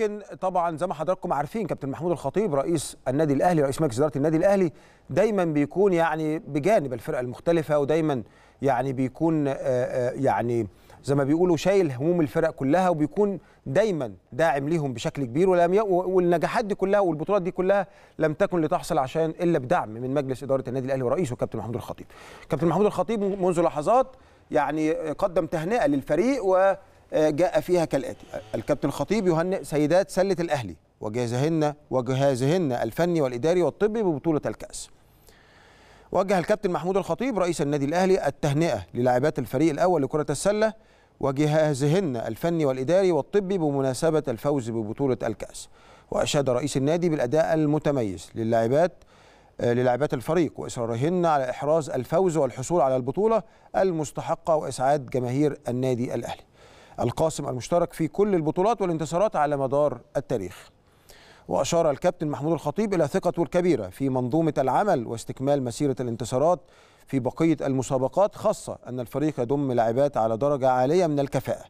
لكن طبعا زي ما حضراتكم عارفين كابتن محمود الخطيب رئيس النادي الاهلي رئيس مجلس اداره النادي الاهلي دايما بيكون يعني بجانب الفرقه المختلفه ودايما يعني بيكون آه، آه، يعني زي ما بيقولوا شايل هموم الفرق كلها وبيكون دايما داعم ليهم بشكل كبير ولم والنجاحات دي كلها والبطولات دي كلها لم تكن لتحصل عشان الا بدعم من مجلس اداره النادي الاهلي ورئيسه كابتن محمود الخطيب. كابتن محمود الخطيب منذ لحظات يعني قدم تهنئه للفريق و آه، جاء فيها كالآتي الكابتن الخطيب يهنئ سيدات سلة الأهلي وجهازهن وجهازهن الفني والإداري والطبي ببطولة الكأس وجه الكابتن محمود الخطيب رئيس النادي الأهلي التهنئة للاعبات الفريق الأول لكرة السلة وجهازهن الفني والإداري والطبي بمناسبة الفوز ببطولة الكأس وأشاد رئيس النادي بالأداء المتميز للاعبات آه، للاعبات الفريق وإصرارهن على إحراز الفوز والحصول على البطولة المستحقة وإسعاد جماهير النادي الأهلي القاسم المشترك في كل البطولات والانتصارات على مدار التاريخ وأشار الكابتن محمود الخطيب إلى ثقته الكبيرة في منظومة العمل واستكمال مسيرة الانتصارات في بقية المسابقات خاصة أن الفريق يضم لاعبات على درجة عالية من الكفاءة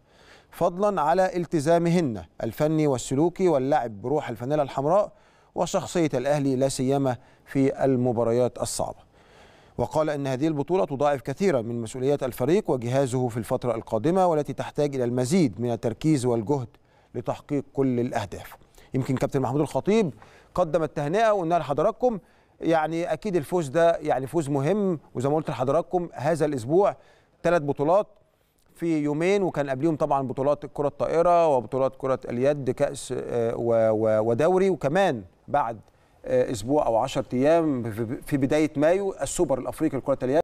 فضلا على التزامهن الفني والسلوكي واللعب بروح الفانيلا الحمراء وشخصية الأهلي لا سيما في المباريات الصعبة وقال أن هذه البطولة تضاعف كثيرا من مسؤوليات الفريق وجهازه في الفترة القادمة والتي تحتاج إلى المزيد من التركيز والجهد لتحقيق كل الأهداف يمكن كابتن محمود الخطيب قدم التهنئة وقلنا لحضراتكم يعني أكيد الفوز ده يعني فوز مهم وزي ما قلت لحضراتكم هذا الأسبوع ثلاث بطولات في يومين وكان قبليهم طبعا بطولات كرة الطائرة وبطولات كرة اليد كأس آه، ودوري وكمان بعد آه، اسبوع او 10 ايام في بدايه مايو السوبر الافريقي لكره اليد